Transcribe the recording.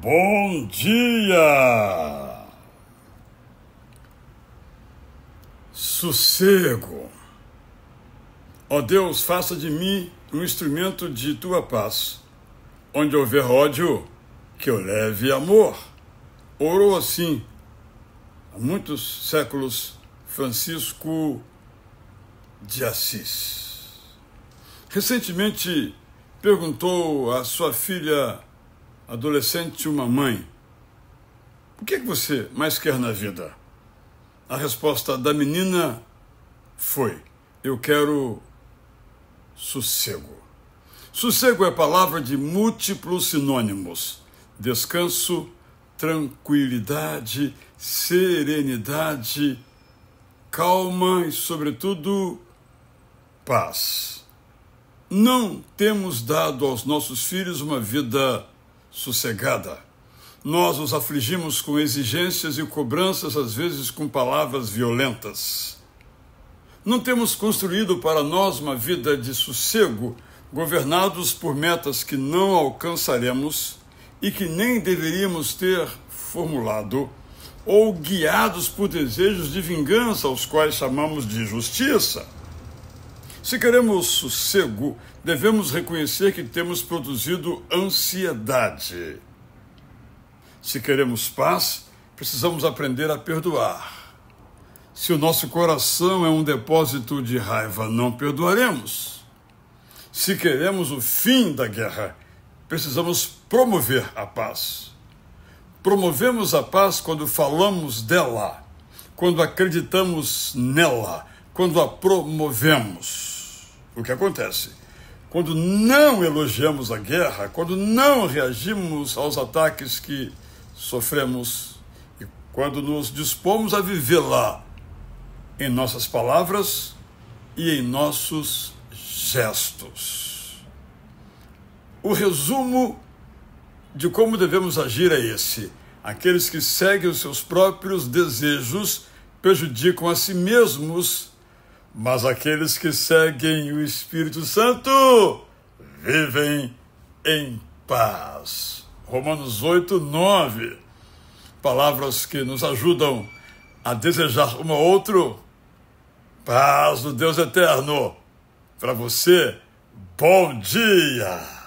Bom dia! Sossego. Ó oh Deus, faça de mim um instrumento de tua paz. Onde houver ódio, que eu leve amor. Orou assim há muitos séculos Francisco de Assis. Recentemente perguntou à sua filha adolescente e uma mãe, o que, é que você mais quer na vida? A resposta da menina foi: Eu quero sossego. Sossego é palavra de múltiplos sinônimos: descanso, tranquilidade, serenidade, calma e, sobretudo, paz. Não temos dado aos nossos filhos uma vida sossegada. Nós os afligimos com exigências e cobranças, às vezes com palavras violentas. Não temos construído para nós uma vida de sossego, governados por metas que não alcançaremos e que nem deveríamos ter formulado, ou guiados por desejos de vingança, aos quais chamamos de justiça. Se queremos sossego, devemos reconhecer que temos produzido ansiedade. Se queremos paz, precisamos aprender a perdoar. Se o nosso coração é um depósito de raiva, não perdoaremos. Se queremos o fim da guerra, precisamos promover a paz. Promovemos a paz quando falamos dela, quando acreditamos nela, quando a promovemos. O que acontece? Quando não elogiamos a guerra, quando não reagimos aos ataques que sofremos e quando nos dispomos a vivê-la em nossas palavras e em nossos gestos. O resumo de como devemos agir é esse: aqueles que seguem os seus próprios desejos prejudicam a si mesmos mas aqueles que seguem o Espírito Santo vivem em paz. Romanos 8, 9. Palavras que nos ajudam a desejar um ao outro paz do Deus eterno. Para você, bom dia!